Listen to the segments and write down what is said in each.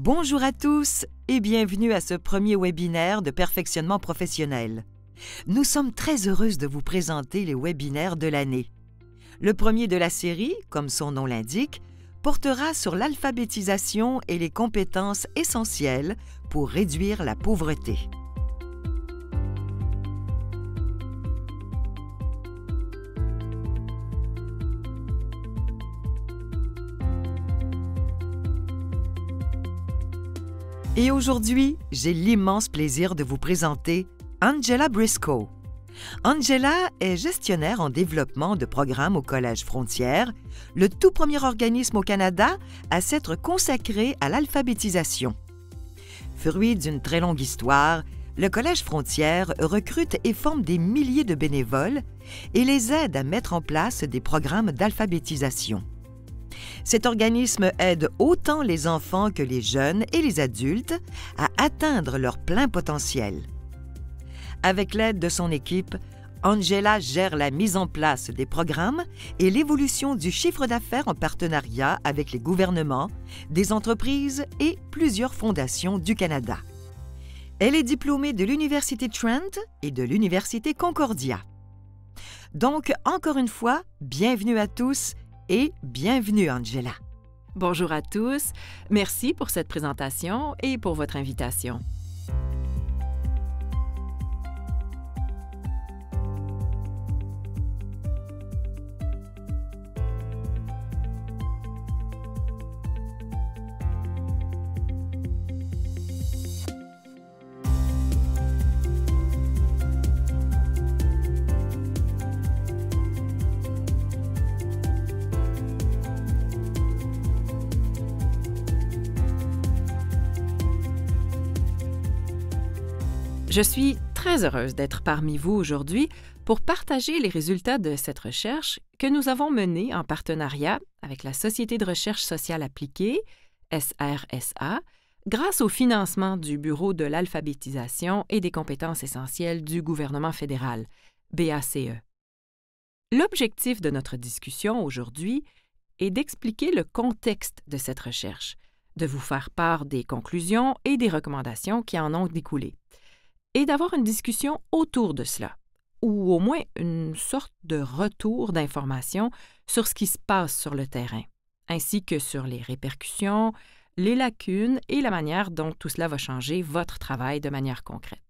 Bonjour à tous et bienvenue à ce premier webinaire de perfectionnement professionnel. Nous sommes très heureuses de vous présenter les webinaires de l'année. Le premier de la série, comme son nom l'indique, portera sur l'alphabétisation et les compétences essentielles pour réduire la pauvreté. Et aujourd'hui, j'ai l'immense plaisir de vous présenter Angela Briscoe. Angela est gestionnaire en développement de programmes au Collège Frontières, le tout premier organisme au Canada à s'être consacré à l'alphabétisation. Fruit d'une très longue histoire, le Collège Frontières recrute et forme des milliers de bénévoles et les aide à mettre en place des programmes d'alphabétisation. Cet organisme aide autant les enfants que les jeunes et les adultes à atteindre leur plein potentiel. Avec l'aide de son équipe, Angela gère la mise en place des programmes et l'évolution du chiffre d'affaires en partenariat avec les gouvernements, des entreprises et plusieurs fondations du Canada. Elle est diplômée de l'Université Trent et de l'Université Concordia. Donc, encore une fois, bienvenue à tous et bienvenue Angela. Bonjour à tous, merci pour cette présentation et pour votre invitation. Je suis très heureuse d'être parmi vous aujourd'hui pour partager les résultats de cette recherche que nous avons menée en partenariat avec la Société de recherche sociale appliquée, SRSA, grâce au financement du Bureau de l'alphabétisation et des compétences essentielles du gouvernement fédéral, BACE. L'objectif de notre discussion aujourd'hui est d'expliquer le contexte de cette recherche, de vous faire part des conclusions et des recommandations qui en ont découlé et d'avoir une discussion autour de cela, ou au moins une sorte de retour d'information sur ce qui se passe sur le terrain, ainsi que sur les répercussions, les lacunes et la manière dont tout cela va changer votre travail de manière concrète.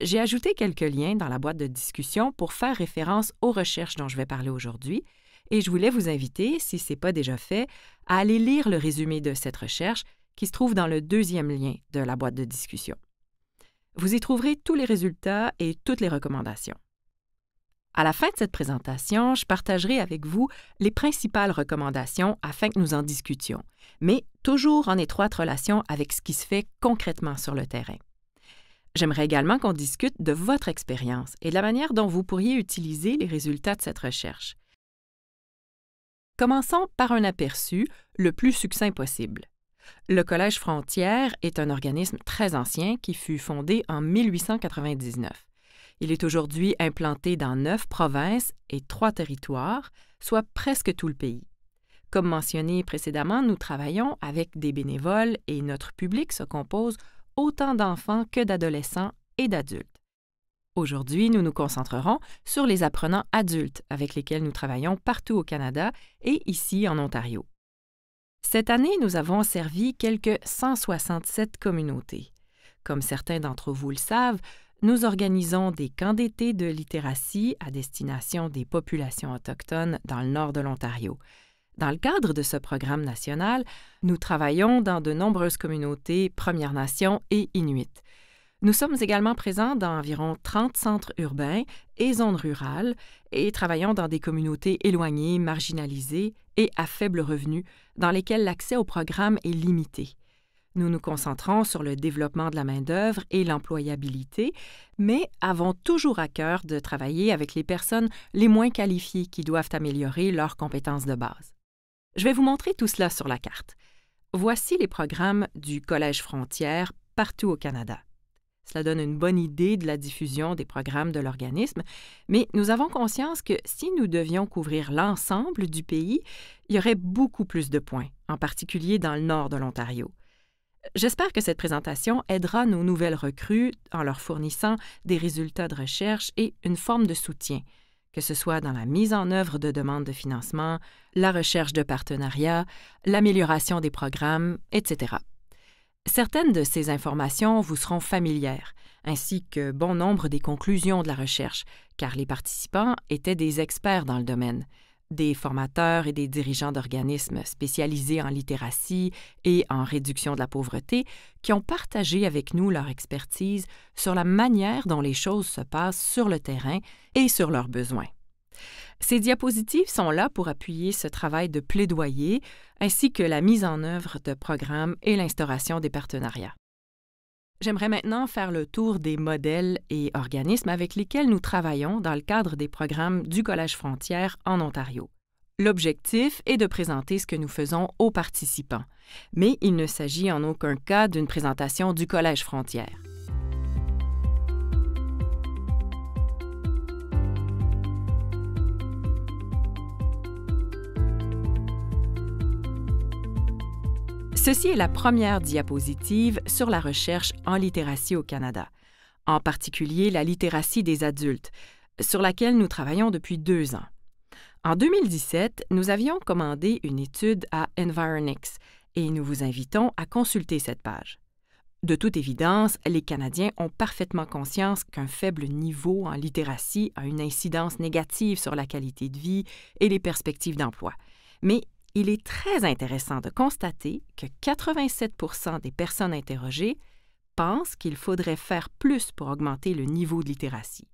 J'ai ajouté quelques liens dans la boîte de discussion pour faire référence aux recherches dont je vais parler aujourd'hui, et je voulais vous inviter, si ce n'est pas déjà fait, à aller lire le résumé de cette recherche qui se trouve dans le deuxième lien de la boîte de discussion. Vous y trouverez tous les résultats et toutes les recommandations. À la fin de cette présentation, je partagerai avec vous les principales recommandations afin que nous en discutions, mais toujours en étroite relation avec ce qui se fait concrètement sur le terrain. J'aimerais également qu'on discute de votre expérience et de la manière dont vous pourriez utiliser les résultats de cette recherche. Commençons par un aperçu le plus succinct possible. Le Collège Frontières est un organisme très ancien qui fut fondé en 1899. Il est aujourd'hui implanté dans neuf provinces et trois territoires, soit presque tout le pays. Comme mentionné précédemment, nous travaillons avec des bénévoles et notre public se compose autant d'enfants que d'adolescents et d'adultes. Aujourd'hui, nous nous concentrerons sur les apprenants adultes avec lesquels nous travaillons partout au Canada et ici en Ontario. Cette année, nous avons servi quelques 167 communautés. Comme certains d'entre vous le savent, nous organisons des camps d'été de littératie à destination des populations autochtones dans le nord de l'Ontario. Dans le cadre de ce programme national, nous travaillons dans de nombreuses communautés Premières Nations et Inuit. Nous sommes également présents dans environ 30 centres urbains et zones rurales et travaillons dans des communautés éloignées, marginalisées et à faible revenu, dans lesquelles l'accès aux programmes est limité. Nous nous concentrons sur le développement de la main-d'œuvre et l'employabilité, mais avons toujours à cœur de travailler avec les personnes les moins qualifiées qui doivent améliorer leurs compétences de base. Je vais vous montrer tout cela sur la carte. Voici les programmes du Collège Frontières partout au Canada. Cela donne une bonne idée de la diffusion des programmes de l'organisme, mais nous avons conscience que si nous devions couvrir l'ensemble du pays, il y aurait beaucoup plus de points, en particulier dans le nord de l'Ontario. J'espère que cette présentation aidera nos nouvelles recrues en leur fournissant des résultats de recherche et une forme de soutien, que ce soit dans la mise en œuvre de demandes de financement, la recherche de partenariats, l'amélioration des programmes, etc. Certaines de ces informations vous seront familières, ainsi que bon nombre des conclusions de la recherche, car les participants étaient des experts dans le domaine, des formateurs et des dirigeants d'organismes spécialisés en littératie et en réduction de la pauvreté, qui ont partagé avec nous leur expertise sur la manière dont les choses se passent sur le terrain et sur leurs besoins. Ces diapositives sont là pour appuyer ce travail de plaidoyer, ainsi que la mise en œuvre de programmes et l'instauration des partenariats. J'aimerais maintenant faire le tour des modèles et organismes avec lesquels nous travaillons dans le cadre des programmes du Collège Frontière en Ontario. L'objectif est de présenter ce que nous faisons aux participants, mais il ne s'agit en aucun cas d'une présentation du Collège Frontière. Ceci est la première diapositive sur la recherche en littératie au Canada, en particulier la littératie des adultes, sur laquelle nous travaillons depuis deux ans. En 2017, nous avions commandé une étude à Environix et nous vous invitons à consulter cette page. De toute évidence, les Canadiens ont parfaitement conscience qu'un faible niveau en littératie a une incidence négative sur la qualité de vie et les perspectives d'emploi. Mais il est très intéressant de constater que 87 des personnes interrogées pensent qu'il faudrait faire plus pour augmenter le niveau de littératie.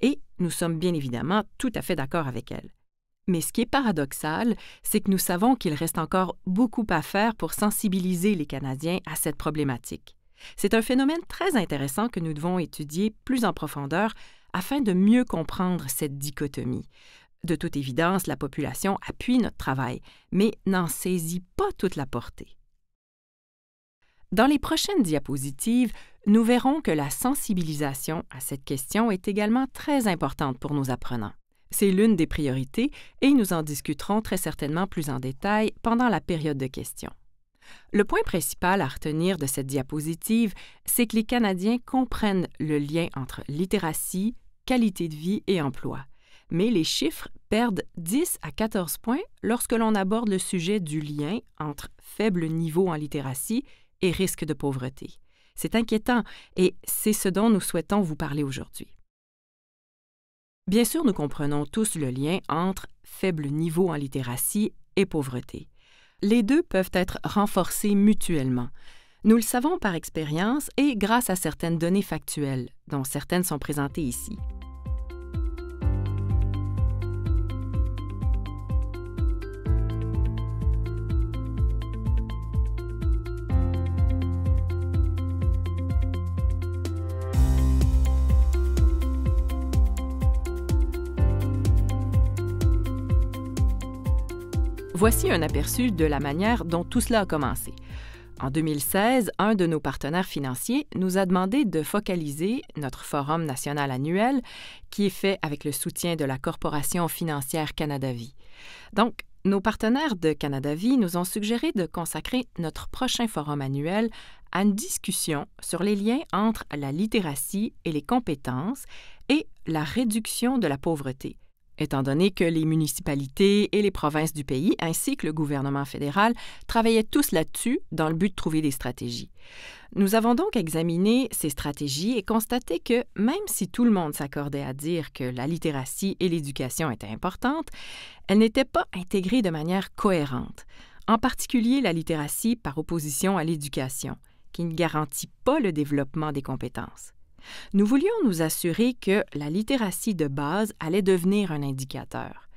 Et nous sommes bien évidemment tout à fait d'accord avec elle. Mais ce qui est paradoxal, c'est que nous savons qu'il reste encore beaucoup à faire pour sensibiliser les Canadiens à cette problématique. C'est un phénomène très intéressant que nous devons étudier plus en profondeur afin de mieux comprendre cette dichotomie, de toute évidence, la population appuie notre travail, mais n'en saisit pas toute la portée. Dans les prochaines diapositives, nous verrons que la sensibilisation à cette question est également très importante pour nos apprenants. C'est l'une des priorités et nous en discuterons très certainement plus en détail pendant la période de questions. Le point principal à retenir de cette diapositive, c'est que les Canadiens comprennent le lien entre littératie, qualité de vie et emploi, mais les chiffres perdent 10 à 14 points lorsque l'on aborde le sujet du lien entre faible niveau en littératie et risque de pauvreté. C'est inquiétant et c'est ce dont nous souhaitons vous parler aujourd'hui. Bien sûr, nous comprenons tous le lien entre faible niveau en littératie et pauvreté. Les deux peuvent être renforcés mutuellement. Nous le savons par expérience et grâce à certaines données factuelles, dont certaines sont présentées ici. Voici un aperçu de la manière dont tout cela a commencé. En 2016, un de nos partenaires financiers nous a demandé de focaliser notre forum national annuel qui est fait avec le soutien de la Corporation financière Canada Vie. Donc, nos partenaires de Canada Vie nous ont suggéré de consacrer notre prochain forum annuel à une discussion sur les liens entre la littératie et les compétences et la réduction de la pauvreté étant donné que les municipalités et les provinces du pays, ainsi que le gouvernement fédéral, travaillaient tous là-dessus dans le but de trouver des stratégies. Nous avons donc examiné ces stratégies et constaté que, même si tout le monde s'accordait à dire que la littératie et l'éducation étaient importantes, elles n'étaient pas intégrées de manière cohérente, en particulier la littératie par opposition à l'éducation, qui ne garantit pas le développement des compétences. Nous voulions nous assurer que la littératie de base allait devenir un indicateur.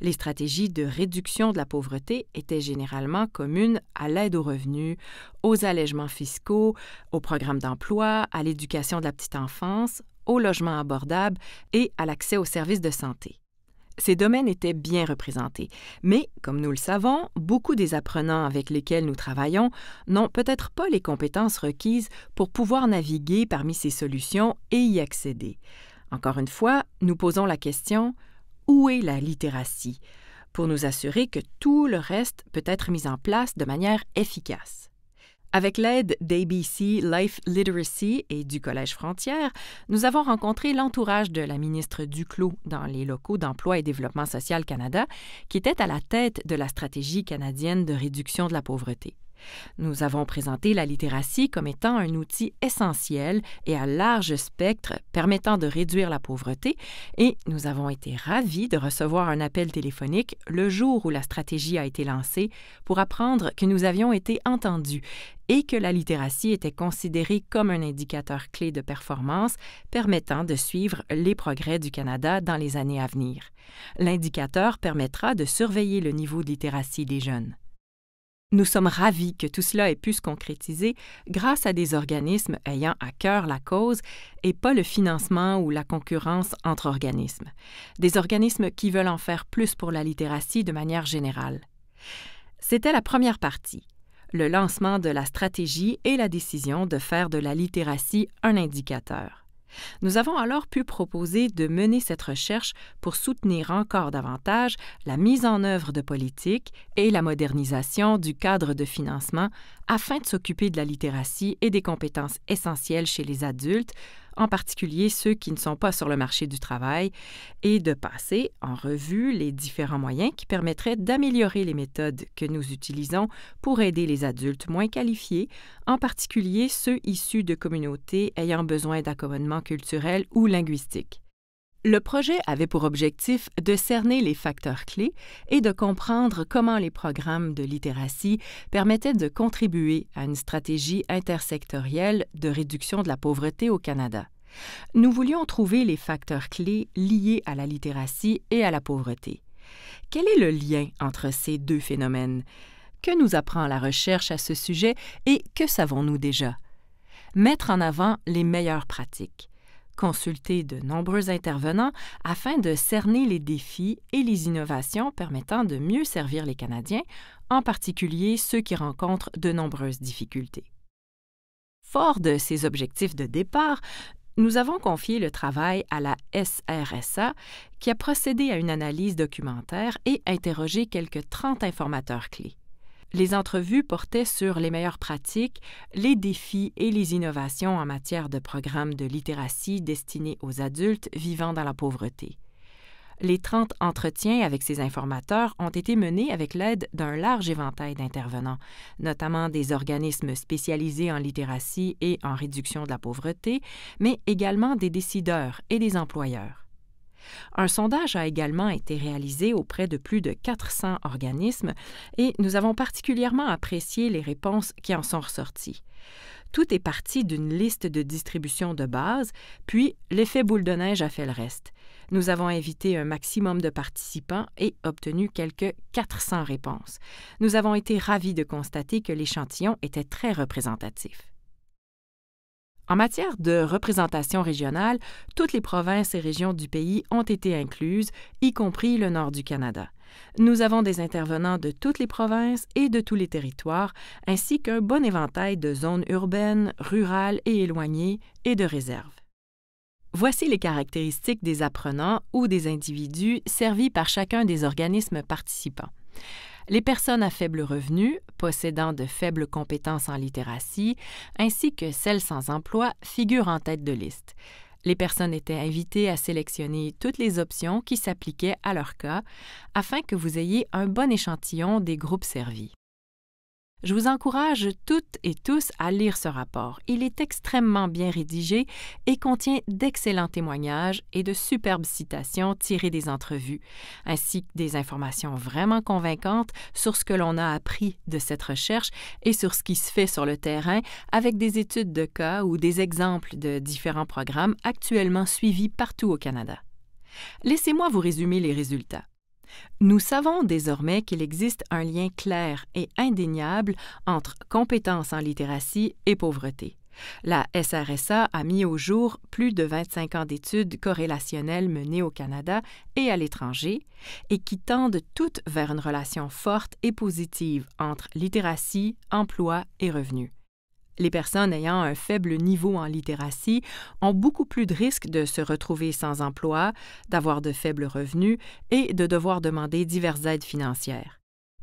Les stratégies de réduction de la pauvreté étaient généralement communes à l'aide aux revenus, aux allègements fiscaux, aux programmes d'emploi, à l'éducation de la petite enfance, au logements abordables et à l'accès aux services de santé. Ces domaines étaient bien représentés, mais, comme nous le savons, beaucoup des apprenants avec lesquels nous travaillons n'ont peut-être pas les compétences requises pour pouvoir naviguer parmi ces solutions et y accéder. Encore une fois, nous posons la question où est la littératie pour nous assurer que tout le reste peut être mis en place de manière efficace. Avec l'aide d'ABC Life Literacy et du Collège Frontières, nous avons rencontré l'entourage de la ministre Duclos dans les locaux d'Emploi et Développement social Canada, qui était à la tête de la stratégie canadienne de réduction de la pauvreté. Nous avons présenté la littératie comme étant un outil essentiel et à large spectre permettant de réduire la pauvreté et nous avons été ravis de recevoir un appel téléphonique le jour où la stratégie a été lancée pour apprendre que nous avions été entendus et que la littératie était considérée comme un indicateur clé de performance permettant de suivre les progrès du Canada dans les années à venir. L'indicateur permettra de surveiller le niveau de littératie des jeunes. Nous sommes ravis que tout cela ait pu se concrétiser grâce à des organismes ayant à cœur la cause et pas le financement ou la concurrence entre organismes. Des organismes qui veulent en faire plus pour la littératie de manière générale. C'était la première partie, le lancement de la stratégie et la décision de faire de la littératie un indicateur. Nous avons alors pu proposer de mener cette recherche pour soutenir encore davantage la mise en œuvre de politiques et la modernisation du cadre de financement afin de s'occuper de la littératie et des compétences essentielles chez les adultes en particulier ceux qui ne sont pas sur le marché du travail, et de passer en revue les différents moyens qui permettraient d'améliorer les méthodes que nous utilisons pour aider les adultes moins qualifiés, en particulier ceux issus de communautés ayant besoin d'accommodements culturels ou linguistique. Le projet avait pour objectif de cerner les facteurs clés et de comprendre comment les programmes de littératie permettaient de contribuer à une stratégie intersectorielle de réduction de la pauvreté au Canada. Nous voulions trouver les facteurs clés liés à la littératie et à la pauvreté. Quel est le lien entre ces deux phénomènes? Que nous apprend la recherche à ce sujet et que savons-nous déjà? Mettre en avant les meilleures pratiques consulté de nombreux intervenants afin de cerner les défis et les innovations permettant de mieux servir les Canadiens, en particulier ceux qui rencontrent de nombreuses difficultés. Fort de ces objectifs de départ, nous avons confié le travail à la SRSA qui a procédé à une analyse documentaire et interrogé quelques 30 informateurs clés. Les entrevues portaient sur les meilleures pratiques, les défis et les innovations en matière de programmes de littératie destinés aux adultes vivant dans la pauvreté. Les 30 entretiens avec ces informateurs ont été menés avec l'aide d'un large éventail d'intervenants, notamment des organismes spécialisés en littératie et en réduction de la pauvreté, mais également des décideurs et des employeurs. Un sondage a également été réalisé auprès de plus de 400 organismes et nous avons particulièrement apprécié les réponses qui en sont ressorties. Tout est parti d'une liste de distribution de base, puis l'effet boule de neige a fait le reste. Nous avons invité un maximum de participants et obtenu quelques 400 réponses. Nous avons été ravis de constater que l'échantillon était très représentatif. En matière de représentation régionale, toutes les provinces et régions du pays ont été incluses, y compris le nord du Canada. Nous avons des intervenants de toutes les provinces et de tous les territoires, ainsi qu'un bon éventail de zones urbaines, rurales et éloignées, et de réserves. Voici les caractéristiques des apprenants ou des individus servis par chacun des organismes participants les personnes à faible revenu, possédant de faibles compétences en littératie, ainsi que celles sans emploi figurent en tête de liste. Les personnes étaient invitées à sélectionner toutes les options qui s'appliquaient à leur cas afin que vous ayez un bon échantillon des groupes servis. Je vous encourage toutes et tous à lire ce rapport. Il est extrêmement bien rédigé et contient d'excellents témoignages et de superbes citations tirées des entrevues, ainsi que des informations vraiment convaincantes sur ce que l'on a appris de cette recherche et sur ce qui se fait sur le terrain avec des études de cas ou des exemples de différents programmes actuellement suivis partout au Canada. Laissez-moi vous résumer les résultats. Nous savons désormais qu'il existe un lien clair et indéniable entre compétences en littératie et pauvreté. La SRSA a mis au jour plus de 25 ans d'études corrélationnelles menées au Canada et à l'étranger, et qui tendent toutes vers une relation forte et positive entre littératie, emploi et revenus. Les personnes ayant un faible niveau en littératie ont beaucoup plus de risques de se retrouver sans emploi, d'avoir de faibles revenus et de devoir demander diverses aides financières.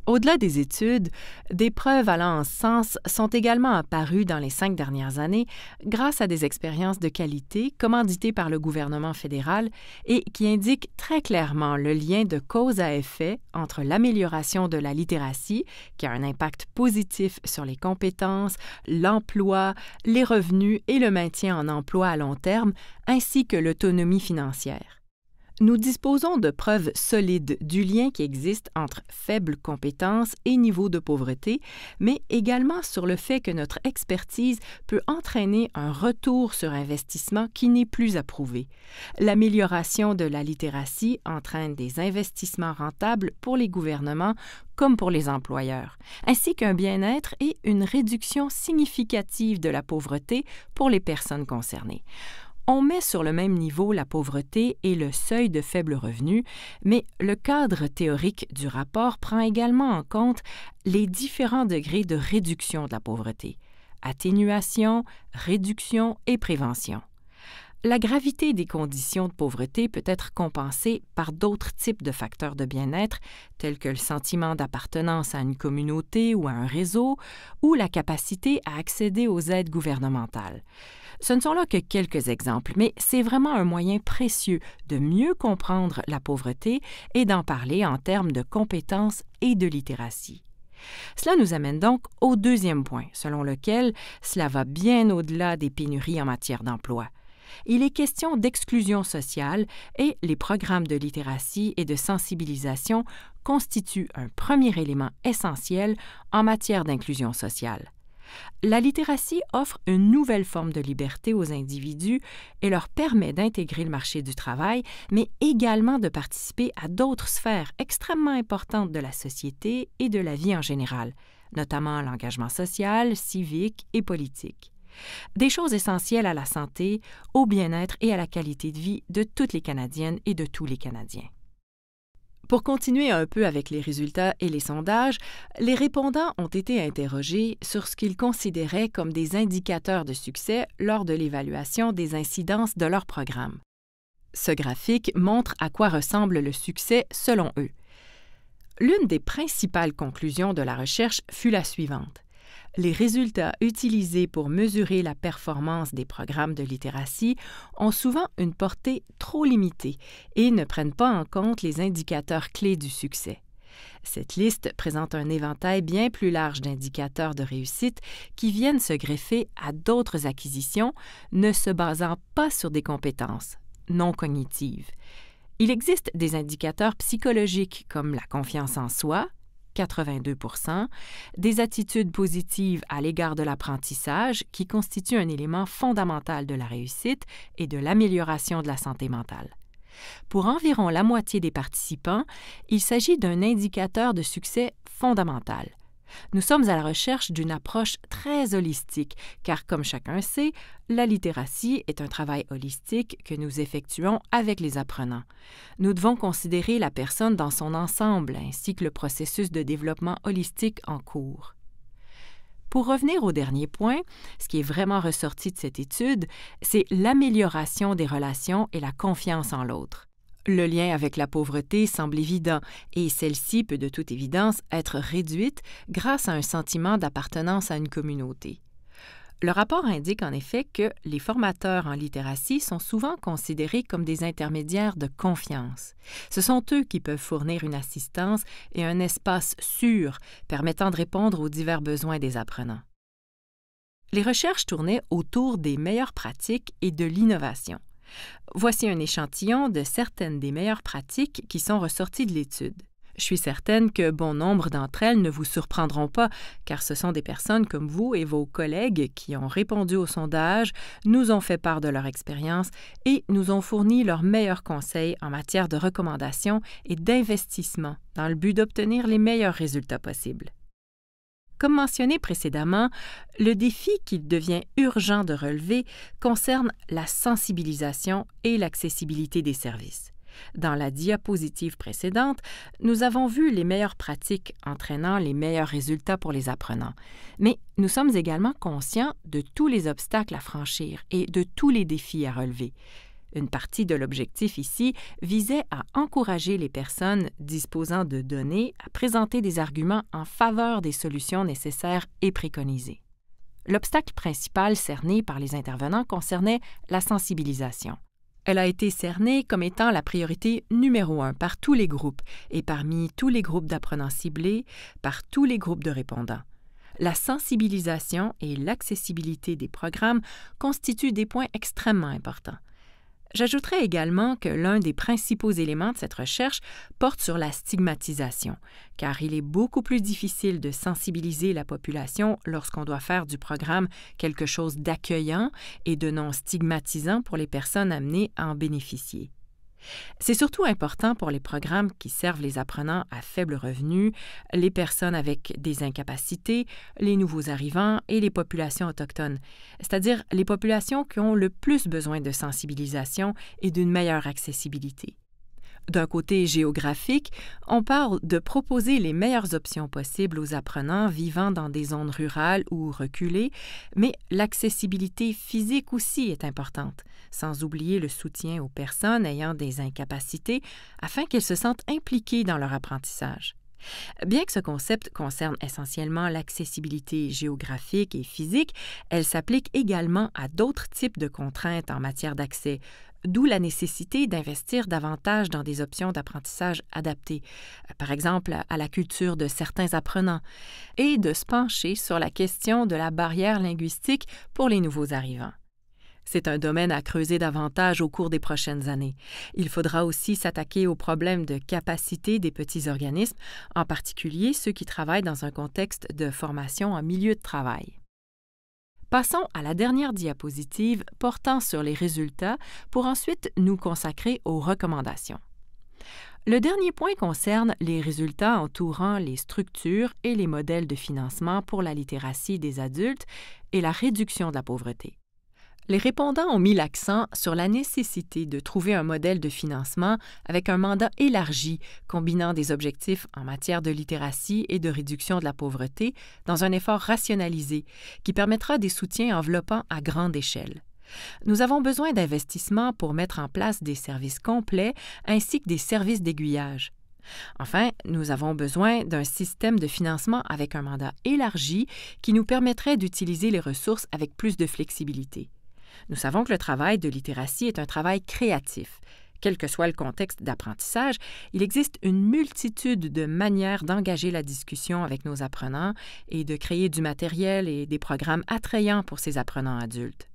Au-delà des études, des preuves allant en sens sont également apparues dans les cinq dernières années grâce à des expériences de qualité commanditées par le gouvernement fédéral et qui indiquent très clairement le lien de cause à effet entre l'amélioration de la littératie, qui a un impact positif sur les compétences, l'emploi, les revenus et le maintien en emploi à long terme, ainsi que l'autonomie financière. Nous disposons de preuves solides du lien qui existe entre faibles compétences et niveau de pauvreté, mais également sur le fait que notre expertise peut entraîner un retour sur investissement qui n'est plus approuvé. L'amélioration de la littératie entraîne des investissements rentables pour les gouvernements comme pour les employeurs, ainsi qu'un bien-être et une réduction significative de la pauvreté pour les personnes concernées. On met sur le même niveau la pauvreté et le seuil de faible revenu, mais le cadre théorique du rapport prend également en compte les différents degrés de réduction de la pauvreté atténuation, réduction et prévention. La gravité des conditions de pauvreté peut être compensée par d'autres types de facteurs de bien-être, tels que le sentiment d'appartenance à une communauté ou à un réseau, ou la capacité à accéder aux aides gouvernementales. Ce ne sont là que quelques exemples, mais c'est vraiment un moyen précieux de mieux comprendre la pauvreté et d'en parler en termes de compétences et de littératie. Cela nous amène donc au deuxième point, selon lequel cela va bien au-delà des pénuries en matière d'emploi. Il est question d'exclusion sociale et les programmes de littératie et de sensibilisation constituent un premier élément essentiel en matière d'inclusion sociale la littératie offre une nouvelle forme de liberté aux individus et leur permet d'intégrer le marché du travail, mais également de participer à d'autres sphères extrêmement importantes de la société et de la vie en général, notamment l'engagement social, civique et politique. Des choses essentielles à la santé, au bien-être et à la qualité de vie de toutes les Canadiennes et de tous les Canadiens. Pour continuer un peu avec les résultats et les sondages, les répondants ont été interrogés sur ce qu'ils considéraient comme des indicateurs de succès lors de l'évaluation des incidences de leur programme. Ce graphique montre à quoi ressemble le succès selon eux. L'une des principales conclusions de la recherche fut la suivante les résultats utilisés pour mesurer la performance des programmes de littératie ont souvent une portée trop limitée et ne prennent pas en compte les indicateurs clés du succès. Cette liste présente un éventail bien plus large d'indicateurs de réussite qui viennent se greffer à d'autres acquisitions ne se basant pas sur des compétences non cognitives. Il existe des indicateurs psychologiques comme la confiance en soi, 82 des attitudes positives à l'égard de l'apprentissage, qui constituent un élément fondamental de la réussite et de l'amélioration de la santé mentale. Pour environ la moitié des participants, il s'agit d'un indicateur de succès fondamental. Nous sommes à la recherche d'une approche très holistique, car comme chacun sait, la littératie est un travail holistique que nous effectuons avec les apprenants. Nous devons considérer la personne dans son ensemble, ainsi que le processus de développement holistique en cours. Pour revenir au dernier point, ce qui est vraiment ressorti de cette étude, c'est l'amélioration des relations et la confiance en l'autre. Le lien avec la pauvreté semble évident, et celle-ci peut de toute évidence être réduite grâce à un sentiment d'appartenance à une communauté. Le rapport indique en effet que les formateurs en littératie sont souvent considérés comme des intermédiaires de confiance. Ce sont eux qui peuvent fournir une assistance et un espace sûr permettant de répondre aux divers besoins des apprenants. Les recherches tournaient autour des meilleures pratiques et de l'innovation. Voici un échantillon de certaines des meilleures pratiques qui sont ressorties de l'étude. Je suis certaine que bon nombre d'entre elles ne vous surprendront pas, car ce sont des personnes comme vous et vos collègues qui ont répondu au sondage, nous ont fait part de leur expérience et nous ont fourni leurs meilleurs conseils en matière de recommandations et d'investissement dans le but d'obtenir les meilleurs résultats possibles. Comme mentionné précédemment, le défi qu'il devient urgent de relever concerne la sensibilisation et l'accessibilité des services. Dans la diapositive précédente, nous avons vu les meilleures pratiques entraînant les meilleurs résultats pour les apprenants, mais nous sommes également conscients de tous les obstacles à franchir et de tous les défis à relever. Une partie de l'objectif ici visait à encourager les personnes disposant de données à présenter des arguments en faveur des solutions nécessaires et préconisées. L'obstacle principal cerné par les intervenants concernait la sensibilisation. Elle a été cernée comme étant la priorité numéro un par tous les groupes et parmi tous les groupes d'apprenants ciblés, par tous les groupes de répondants. La sensibilisation et l'accessibilité des programmes constituent des points extrêmement importants. J'ajouterai également que l'un des principaux éléments de cette recherche porte sur la stigmatisation, car il est beaucoup plus difficile de sensibiliser la population lorsqu'on doit faire du programme quelque chose d'accueillant et de non stigmatisant pour les personnes amenées à en bénéficier. C'est surtout important pour les programmes qui servent les apprenants à faible revenu, les personnes avec des incapacités, les nouveaux arrivants et les populations autochtones, c'est-à-dire les populations qui ont le plus besoin de sensibilisation et d'une meilleure accessibilité. D'un côté géographique, on parle de proposer les meilleures options possibles aux apprenants vivant dans des zones rurales ou reculées, mais l'accessibilité physique aussi est importante, sans oublier le soutien aux personnes ayant des incapacités afin qu'elles se sentent impliquées dans leur apprentissage. Bien que ce concept concerne essentiellement l'accessibilité géographique et physique, elle s'applique également à d'autres types de contraintes en matière d'accès, d'où la nécessité d'investir davantage dans des options d'apprentissage adaptées, euh, par exemple à la culture de certains apprenants, et de se pencher sur la question de la barrière linguistique pour les nouveaux arrivants. C'est un domaine à creuser davantage au cours des prochaines années. Il faudra aussi s'attaquer aux problèmes de capacité des petits organismes, en particulier ceux qui travaillent dans un contexte de formation en milieu de travail. Passons à la dernière diapositive portant sur les résultats pour ensuite nous consacrer aux recommandations. Le dernier point concerne les résultats entourant les structures et les modèles de financement pour la littératie des adultes et la réduction de la pauvreté. Les répondants ont mis l'accent sur la nécessité de trouver un modèle de financement avec un mandat élargi, combinant des objectifs en matière de littératie et de réduction de la pauvreté dans un effort rationalisé qui permettra des soutiens enveloppants à grande échelle. Nous avons besoin d'investissements pour mettre en place des services complets ainsi que des services d'aiguillage. Enfin, nous avons besoin d'un système de financement avec un mandat élargi qui nous permettrait d'utiliser les ressources avec plus de flexibilité. Nous savons que le travail de littératie est un travail créatif. Quel que soit le contexte d'apprentissage, il existe une multitude de manières d'engager la discussion avec nos apprenants et de créer du matériel et des programmes attrayants pour ces apprenants adultes.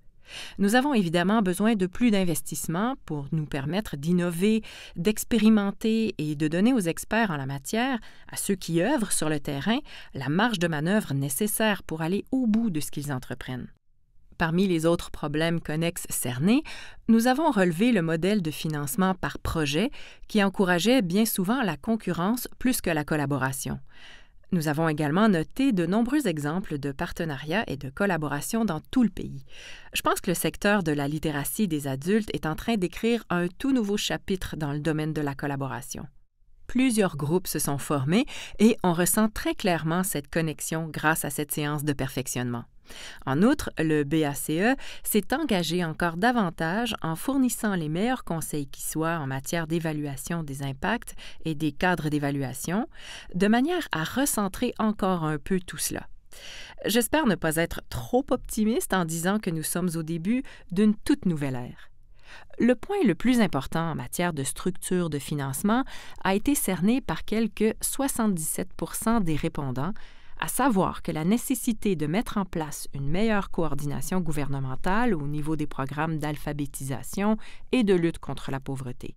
Nous avons évidemment besoin de plus d'investissements pour nous permettre d'innover, d'expérimenter et de donner aux experts en la matière, à ceux qui œuvrent sur le terrain, la marge de manœuvre nécessaire pour aller au bout de ce qu'ils entreprennent. Parmi les autres problèmes connexes cernés, nous avons relevé le modèle de financement par projet qui encourageait bien souvent la concurrence plus que la collaboration. Nous avons également noté de nombreux exemples de partenariats et de collaborations dans tout le pays. Je pense que le secteur de la littératie des adultes est en train d'écrire un tout nouveau chapitre dans le domaine de la collaboration. Plusieurs groupes se sont formés et on ressent très clairement cette connexion grâce à cette séance de perfectionnement. En outre, le BACE s'est engagé encore davantage en fournissant les meilleurs conseils qui soient en matière d'évaluation des impacts et des cadres d'évaluation, de manière à recentrer encore un peu tout cela. J'espère ne pas être trop optimiste en disant que nous sommes au début d'une toute nouvelle ère. Le point le plus important en matière de structure de financement a été cerné par quelque 77 des répondants, à savoir que la nécessité de mettre en place une meilleure coordination gouvernementale au niveau des programmes d'alphabétisation et de lutte contre la pauvreté.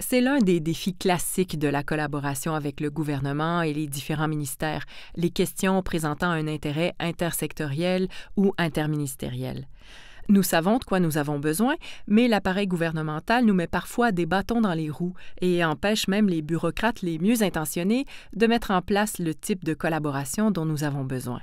C'est l'un des défis classiques de la collaboration avec le gouvernement et les différents ministères, les questions présentant un intérêt intersectoriel ou interministériel. Nous savons de quoi nous avons besoin, mais l'appareil gouvernemental nous met parfois des bâtons dans les roues et empêche même les bureaucrates les mieux intentionnés de mettre en place le type de collaboration dont nous avons besoin.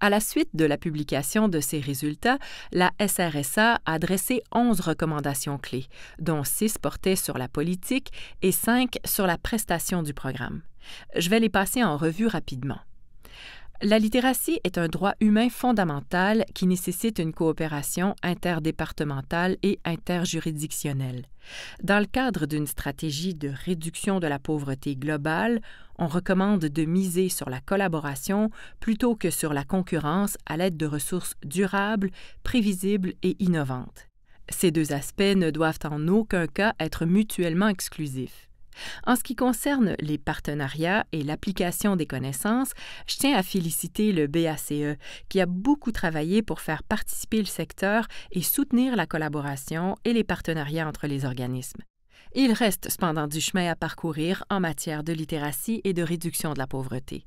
À la suite de la publication de ces résultats, la SRSA a dressé 11 recommandations clés, dont 6 portaient sur la politique et 5 sur la prestation du programme. Je vais les passer en revue rapidement. La littératie est un droit humain fondamental qui nécessite une coopération interdépartementale et interjuridictionnelle. Dans le cadre d'une stratégie de réduction de la pauvreté globale, on recommande de miser sur la collaboration plutôt que sur la concurrence à l'aide de ressources durables, prévisibles et innovantes. Ces deux aspects ne doivent en aucun cas être mutuellement exclusifs. En ce qui concerne les partenariats et l'application des connaissances, je tiens à féliciter le BACE qui a beaucoup travaillé pour faire participer le secteur et soutenir la collaboration et les partenariats entre les organismes. Il reste cependant du chemin à parcourir en matière de littératie et de réduction de la pauvreté.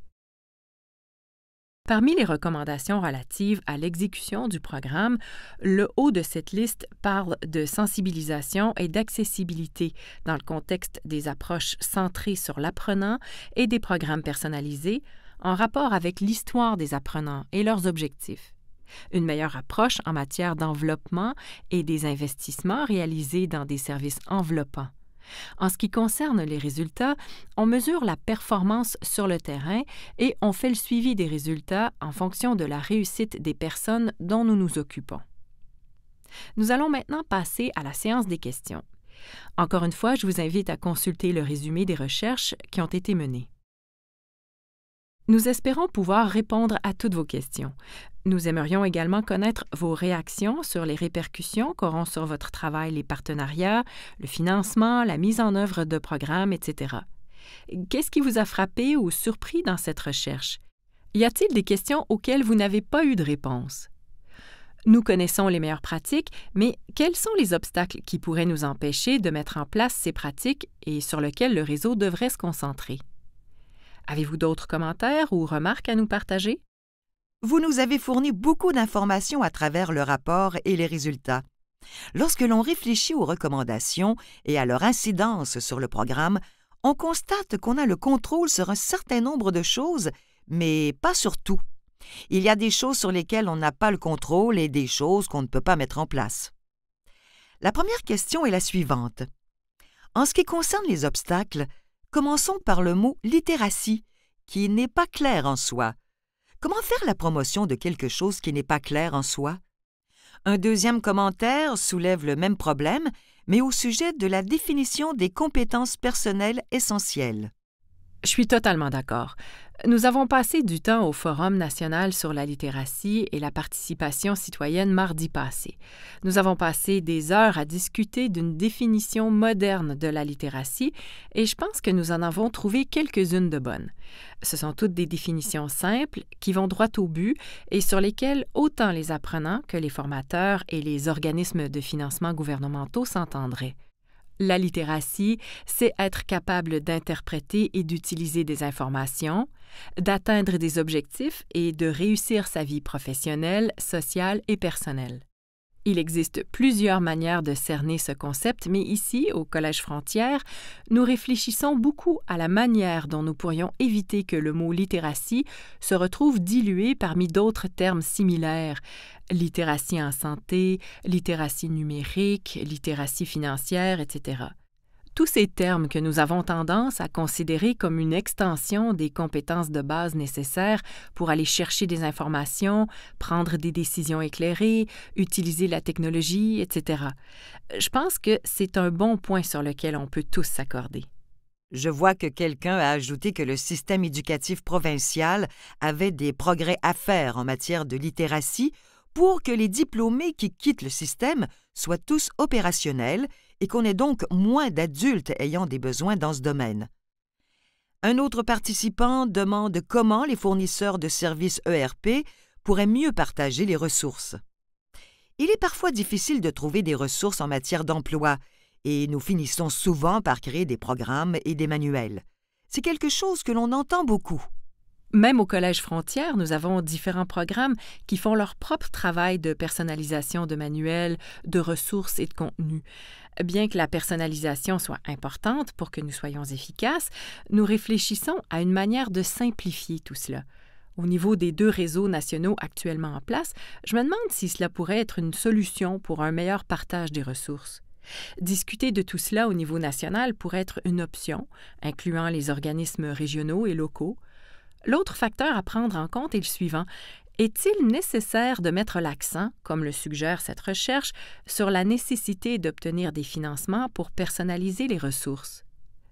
Parmi les recommandations relatives à l'exécution du programme, le haut de cette liste parle de sensibilisation et d'accessibilité dans le contexte des approches centrées sur l'apprenant et des programmes personnalisés en rapport avec l'histoire des apprenants et leurs objectifs une meilleure approche en matière d'enveloppement et des investissements réalisés dans des services enveloppants, en ce qui concerne les résultats, on mesure la performance sur le terrain et on fait le suivi des résultats en fonction de la réussite des personnes dont nous nous occupons. Nous allons maintenant passer à la séance des questions. Encore une fois, je vous invite à consulter le résumé des recherches qui ont été menées. Nous espérons pouvoir répondre à toutes vos questions. Nous aimerions également connaître vos réactions sur les répercussions qu'auront sur votre travail les partenariats, le financement, la mise en œuvre de programmes, etc. Qu'est-ce qui vous a frappé ou surpris dans cette recherche? Y a-t-il des questions auxquelles vous n'avez pas eu de réponse? Nous connaissons les meilleures pratiques, mais quels sont les obstacles qui pourraient nous empêcher de mettre en place ces pratiques et sur lesquels le réseau devrait se concentrer? Avez-vous d'autres commentaires ou remarques à nous partager? Vous nous avez fourni beaucoup d'informations à travers le rapport et les résultats. Lorsque l'on réfléchit aux recommandations et à leur incidence sur le programme, on constate qu'on a le contrôle sur un certain nombre de choses, mais pas sur tout. Il y a des choses sur lesquelles on n'a pas le contrôle et des choses qu'on ne peut pas mettre en place. La première question est la suivante. En ce qui concerne les obstacles, Commençons par le mot littératie, qui n'est pas clair en soi. Comment faire la promotion de quelque chose qui n'est pas clair en soi? Un deuxième commentaire soulève le même problème, mais au sujet de la définition des compétences personnelles essentielles. Je suis totalement d'accord. Nous avons passé du temps au Forum national sur la littératie et la participation citoyenne mardi passé. Nous avons passé des heures à discuter d'une définition moderne de la littératie et je pense que nous en avons trouvé quelques-unes de bonnes. Ce sont toutes des définitions simples qui vont droit au but et sur lesquelles autant les apprenants que les formateurs et les organismes de financement gouvernementaux s'entendraient. La littératie, c'est être capable d'interpréter et d'utiliser des informations, d'atteindre des objectifs et de réussir sa vie professionnelle, sociale et personnelle. Il existe plusieurs manières de cerner ce concept, mais ici, au Collège Frontières, nous réfléchissons beaucoup à la manière dont nous pourrions éviter que le mot littératie se retrouve dilué parmi d'autres termes similaires, littératie en santé, littératie numérique, littératie financière, etc. Tous ces termes que nous avons tendance à considérer comme une extension des compétences de base nécessaires pour aller chercher des informations, prendre des décisions éclairées, utiliser la technologie, etc. Je pense que c'est un bon point sur lequel on peut tous s'accorder. Je vois que quelqu'un a ajouté que le système éducatif provincial avait des progrès à faire en matière de littératie pour que les diplômés qui quittent le système soient tous opérationnels et qu'on ait donc moins d'adultes ayant des besoins dans ce domaine. Un autre participant demande comment les fournisseurs de services ERP pourraient mieux partager les ressources. Il est parfois difficile de trouver des ressources en matière d'emploi, et nous finissons souvent par créer des programmes et des manuels. C'est quelque chose que l'on entend beaucoup. Même au Collège Frontières, nous avons différents programmes qui font leur propre travail de personnalisation de manuels, de ressources et de contenus. Bien que la personnalisation soit importante pour que nous soyons efficaces, nous réfléchissons à une manière de simplifier tout cela. Au niveau des deux réseaux nationaux actuellement en place, je me demande si cela pourrait être une solution pour un meilleur partage des ressources. Discuter de tout cela au niveau national pourrait être une option, incluant les organismes régionaux et locaux, L'autre facteur à prendre en compte est le suivant. Est-il nécessaire de mettre l'accent, comme le suggère cette recherche, sur la nécessité d'obtenir des financements pour personnaliser les ressources?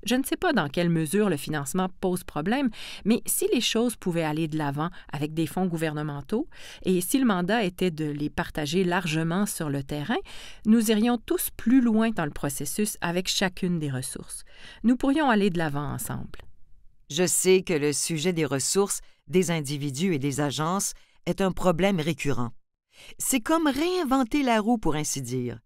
Je ne sais pas dans quelle mesure le financement pose problème, mais si les choses pouvaient aller de l'avant avec des fonds gouvernementaux et si le mandat était de les partager largement sur le terrain, nous irions tous plus loin dans le processus avec chacune des ressources. Nous pourrions aller de l'avant ensemble. Je sais que le sujet des ressources, des individus et des agences est un problème récurrent. C'est comme réinventer la roue, pour ainsi dire.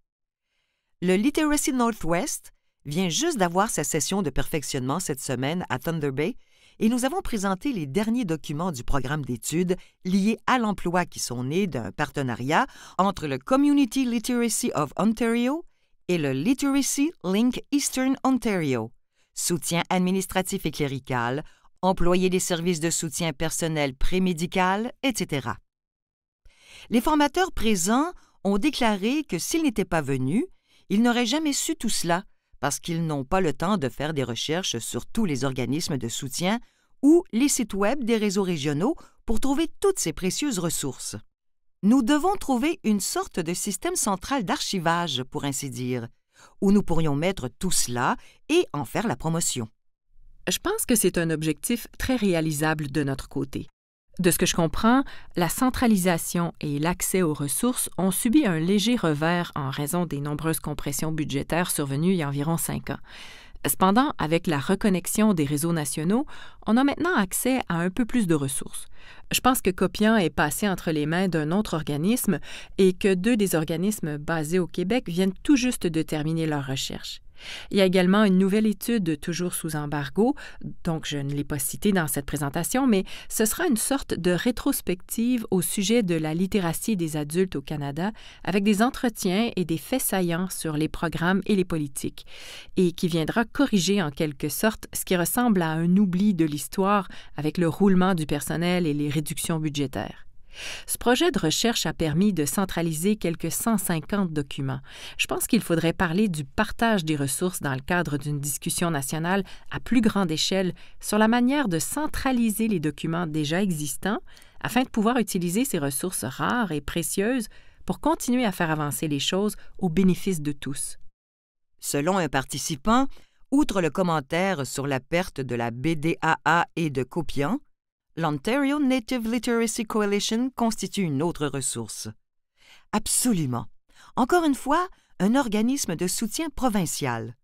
Le Literacy Northwest vient juste d'avoir sa session de perfectionnement cette semaine à Thunder Bay et nous avons présenté les derniers documents du programme d'études liés à l'emploi qui sont nés d'un partenariat entre le Community Literacy of Ontario et le Literacy Link Eastern Ontario soutien administratif et clérical, employés des services de soutien personnel prémédical, etc. Les formateurs présents ont déclaré que s'ils n'étaient pas venus, ils n'auraient jamais su tout cela parce qu'ils n'ont pas le temps de faire des recherches sur tous les organismes de soutien ou les sites Web des réseaux régionaux pour trouver toutes ces précieuses ressources. Nous devons trouver une sorte de système central d'archivage, pour ainsi dire, où nous pourrions mettre tout cela et en faire la promotion. Je pense que c'est un objectif très réalisable de notre côté. De ce que je comprends, la centralisation et l'accès aux ressources ont subi un léger revers en raison des nombreuses compressions budgétaires survenues il y a environ cinq ans. Cependant, avec la reconnexion des réseaux nationaux, on a maintenant accès à un peu plus de ressources. Je pense que Copian est passé entre les mains d'un autre organisme et que deux des organismes basés au Québec viennent tout juste de terminer leurs recherches. Il y a également une nouvelle étude, toujours sous embargo, donc je ne l'ai pas citée dans cette présentation, mais ce sera une sorte de rétrospective au sujet de la littératie des adultes au Canada, avec des entretiens et des faits saillants sur les programmes et les politiques, et qui viendra corriger en quelque sorte ce qui ressemble à un oubli de l'histoire avec le roulement du personnel et les réductions budgétaires. Ce projet de recherche a permis de centraliser quelques 150 documents. Je pense qu'il faudrait parler du partage des ressources dans le cadre d'une discussion nationale à plus grande échelle sur la manière de centraliser les documents déjà existants afin de pouvoir utiliser ces ressources rares et précieuses pour continuer à faire avancer les choses au bénéfice de tous. Selon un participant, outre le commentaire sur la perte de la BDAA et de Copian, l'Ontario Native Literacy Coalition constitue une autre ressource. Absolument. Encore une fois, un organisme de soutien provincial.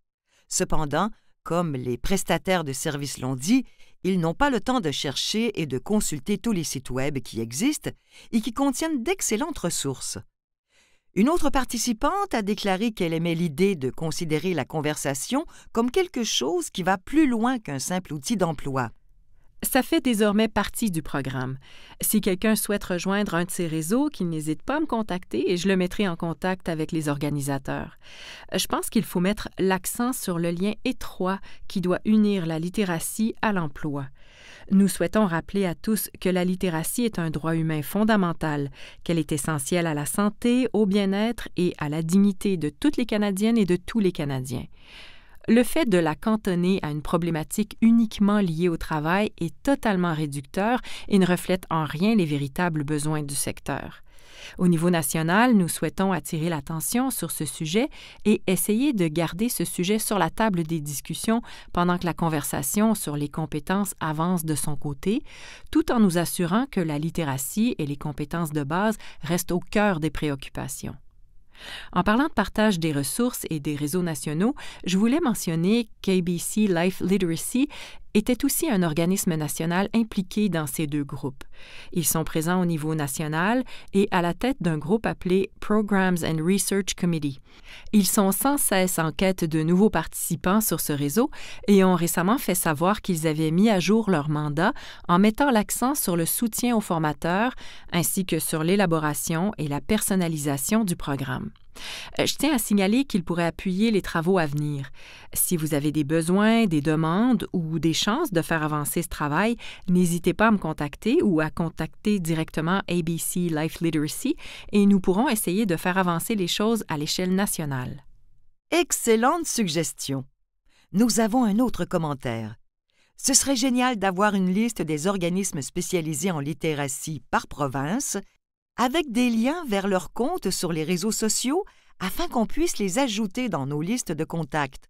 Cependant, comme les prestataires de services l'ont dit, ils n'ont pas le temps de chercher et de consulter tous les sites Web qui existent et qui contiennent d'excellentes ressources. Une autre participante a déclaré qu'elle aimait l'idée de considérer la conversation comme quelque chose qui va plus loin qu'un simple outil d'emploi. Ça fait désormais partie du programme. Si quelqu'un souhaite rejoindre un de ces réseaux, qu'il n'hésite pas à me contacter et je le mettrai en contact avec les organisateurs. Euh, je pense qu'il faut mettre l'accent sur le lien étroit qui doit unir la littératie à l'emploi. Nous souhaitons rappeler à tous que la littératie est un droit humain fondamental, qu'elle est essentielle à la santé, au bien-être et à la dignité de toutes les Canadiennes et de tous les Canadiens. Le fait de la cantonner à une problématique uniquement liée au travail est totalement réducteur et ne reflète en rien les véritables besoins du secteur. Au niveau national, nous souhaitons attirer l'attention sur ce sujet et essayer de garder ce sujet sur la table des discussions pendant que la conversation sur les compétences avance de son côté, tout en nous assurant que la littératie et les compétences de base restent au cœur des préoccupations. En parlant de partage des ressources et des réseaux nationaux, je voulais mentionner KBC Life Literacy était aussi un organisme national impliqué dans ces deux groupes. Ils sont présents au niveau national et à la tête d'un groupe appelé Programs and Research Committee. Ils sont sans cesse en quête de nouveaux participants sur ce réseau et ont récemment fait savoir qu'ils avaient mis à jour leur mandat en mettant l'accent sur le soutien aux formateurs ainsi que sur l'élaboration et la personnalisation du programme. Euh, je tiens à signaler qu'il pourrait appuyer les travaux à venir. Si vous avez des besoins, des demandes ou des chances de faire avancer ce travail, n'hésitez pas à me contacter ou à contacter directement ABC Life Literacy et nous pourrons essayer de faire avancer les choses à l'échelle nationale. Excellente suggestion. Nous avons un autre commentaire. Ce serait génial d'avoir une liste des organismes spécialisés en littératie par province avec des liens vers leurs comptes sur les réseaux sociaux afin qu'on puisse les ajouter dans nos listes de contacts.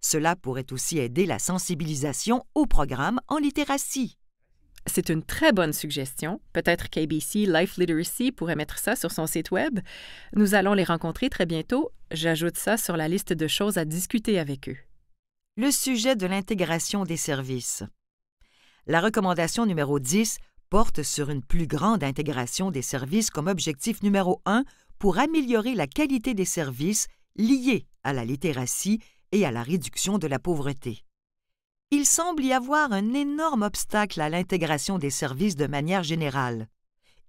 Cela pourrait aussi aider la sensibilisation au programme en littératie. C'est une très bonne suggestion. Peut-être qu'ABC Life Literacy pourrait mettre ça sur son site web. Nous allons les rencontrer très bientôt. J'ajoute ça sur la liste de choses à discuter avec eux. Le sujet de l'intégration des services. La recommandation numéro 10 porte sur une plus grande intégration des services comme objectif numéro un pour améliorer la qualité des services liés à la littératie et à la réduction de la pauvreté. Il semble y avoir un énorme obstacle à l'intégration des services de manière générale.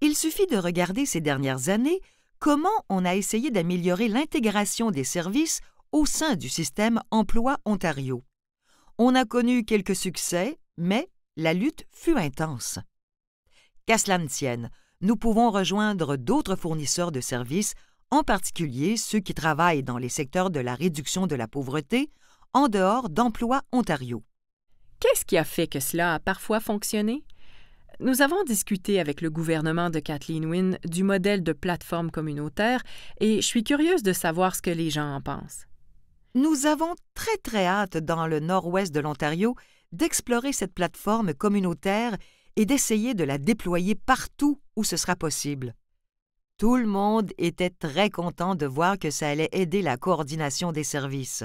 Il suffit de regarder ces dernières années comment on a essayé d'améliorer l'intégration des services au sein du système Emploi Ontario. On a connu quelques succès, mais la lutte fut intense. Qu'à cela ne tienne, nous pouvons rejoindre d'autres fournisseurs de services, en particulier ceux qui travaillent dans les secteurs de la réduction de la pauvreté, en dehors d'Emploi Ontario. Qu'est-ce qui a fait que cela a parfois fonctionné? Nous avons discuté avec le gouvernement de Kathleen Wynne du modèle de plateforme communautaire et je suis curieuse de savoir ce que les gens en pensent. Nous avons très très hâte dans le nord-ouest de l'Ontario d'explorer cette plateforme communautaire et d'essayer de la déployer partout où ce sera possible. Tout le monde était très content de voir que ça allait aider la coordination des services.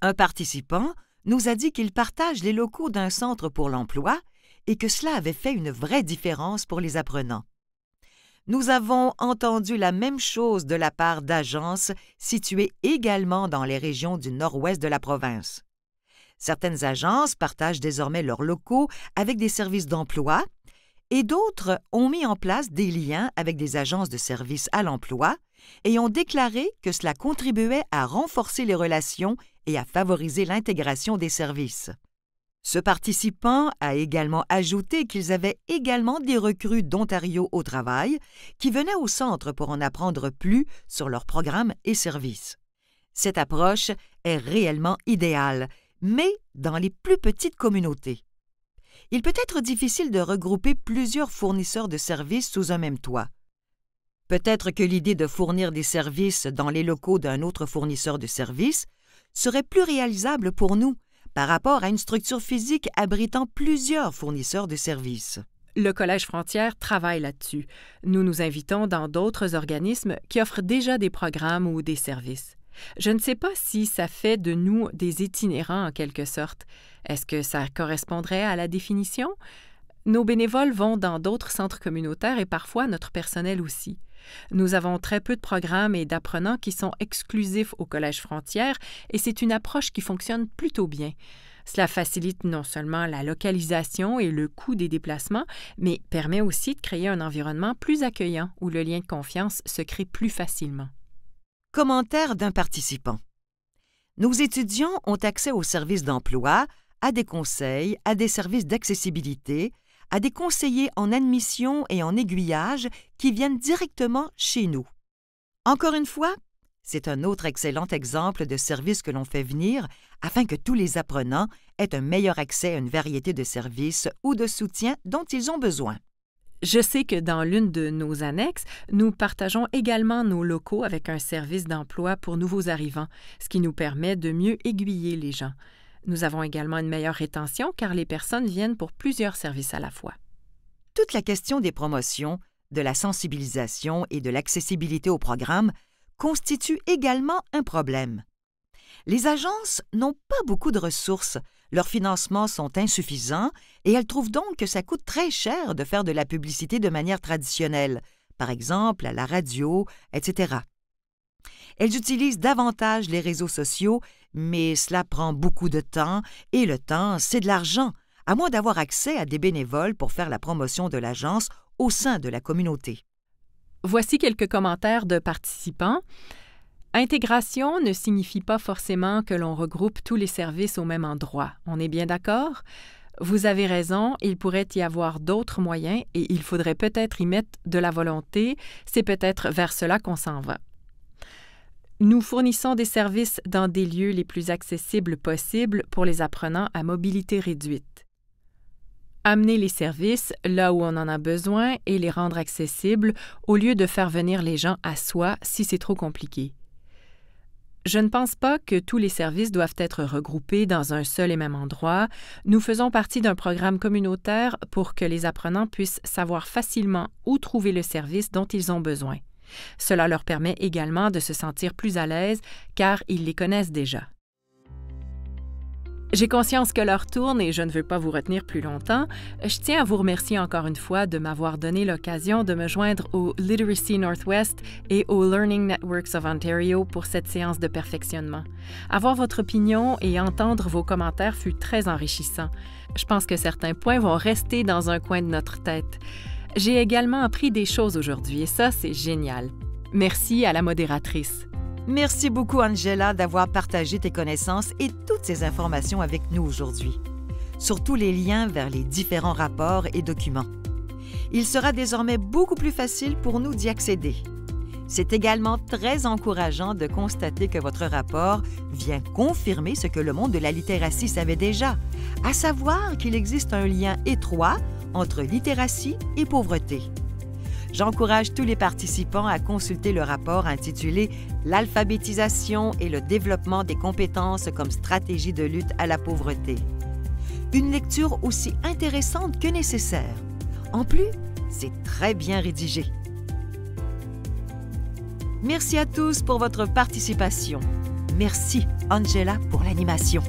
Un participant nous a dit qu'il partage les locaux d'un centre pour l'emploi et que cela avait fait une vraie différence pour les apprenants. Nous avons entendu la même chose de la part d'agences situées également dans les régions du nord-ouest de la province. Certaines agences partagent désormais leurs locaux avec des services d'emploi et d'autres ont mis en place des liens avec des agences de services à l'emploi et ont déclaré que cela contribuait à renforcer les relations et à favoriser l'intégration des services. Ce participant a également ajouté qu'ils avaient également des recrues d'Ontario au travail qui venaient au centre pour en apprendre plus sur leurs programmes et services. Cette approche est réellement idéale mais dans les plus petites communautés. Il peut être difficile de regrouper plusieurs fournisseurs de services sous un même toit. Peut-être que l'idée de fournir des services dans les locaux d'un autre fournisseur de services serait plus réalisable pour nous par rapport à une structure physique abritant plusieurs fournisseurs de services. Le Collège Frontière travaille là-dessus. Nous nous invitons dans d'autres organismes qui offrent déjà des programmes ou des services. Je ne sais pas si ça fait de nous des itinérants en quelque sorte. Est-ce que ça correspondrait à la définition? Nos bénévoles vont dans d'autres centres communautaires et parfois notre personnel aussi. Nous avons très peu de programmes et d'apprenants qui sont exclusifs au Collège Frontières et c'est une approche qui fonctionne plutôt bien. Cela facilite non seulement la localisation et le coût des déplacements, mais permet aussi de créer un environnement plus accueillant où le lien de confiance se crée plus facilement. Commentaire d'un participant. Nos étudiants ont accès aux services d'emploi, à des conseils, à des services d'accessibilité, à des conseillers en admission et en aiguillage qui viennent directement chez nous. Encore une fois, c'est un autre excellent exemple de service que l'on fait venir afin que tous les apprenants aient un meilleur accès à une variété de services ou de soutien dont ils ont besoin. Je sais que dans l'une de nos annexes, nous partageons également nos locaux avec un service d'emploi pour nouveaux arrivants, ce qui nous permet de mieux aiguiller les gens. Nous avons également une meilleure rétention car les personnes viennent pour plusieurs services à la fois. Toute la question des promotions, de la sensibilisation et de l'accessibilité au programme constitue également un problème. Les agences n'ont pas beaucoup de ressources leurs financements sont insuffisants et elles trouvent donc que ça coûte très cher de faire de la publicité de manière traditionnelle, par exemple à la radio, etc. Elles utilisent davantage les réseaux sociaux, mais cela prend beaucoup de temps et le temps, c'est de l'argent, à moins d'avoir accès à des bénévoles pour faire la promotion de l'agence au sein de la communauté. Voici quelques commentaires de participants. Intégration ne signifie pas forcément que l'on regroupe tous les services au même endroit. On est bien d'accord? Vous avez raison, il pourrait y avoir d'autres moyens et il faudrait peut-être y mettre de la volonté. C'est peut-être vers cela qu'on s'en va. Nous fournissons des services dans des lieux les plus accessibles possibles pour les apprenants à mobilité réduite. Amener les services là où on en a besoin et les rendre accessibles au lieu de faire venir les gens à soi si c'est trop compliqué. Je ne pense pas que tous les services doivent être regroupés dans un seul et même endroit. Nous faisons partie d'un programme communautaire pour que les apprenants puissent savoir facilement où trouver le service dont ils ont besoin. Cela leur permet également de se sentir plus à l'aise car ils les connaissent déjà. J'ai conscience que l'heure tourne et je ne veux pas vous retenir plus longtemps. Je tiens à vous remercier encore une fois de m'avoir donné l'occasion de me joindre au Literacy Northwest et au Learning Networks of Ontario pour cette séance de perfectionnement. Avoir votre opinion et entendre vos commentaires fut très enrichissant. Je pense que certains points vont rester dans un coin de notre tête. J'ai également appris des choses aujourd'hui et ça, c'est génial. Merci à la modératrice. Merci beaucoup, Angela, d'avoir partagé tes connaissances et toutes ces informations avec nous aujourd'hui, surtout les liens vers les différents rapports et documents. Il sera désormais beaucoup plus facile pour nous d'y accéder. C'est également très encourageant de constater que votre rapport vient confirmer ce que le monde de la littératie savait déjà, à savoir qu'il existe un lien étroit entre littératie et pauvreté. J'encourage tous les participants à consulter le rapport intitulé L'alphabétisation et le développement des compétences comme stratégie de lutte à la pauvreté. Une lecture aussi intéressante que nécessaire. En plus, c'est très bien rédigé. Merci à tous pour votre participation. Merci Angela pour l'animation.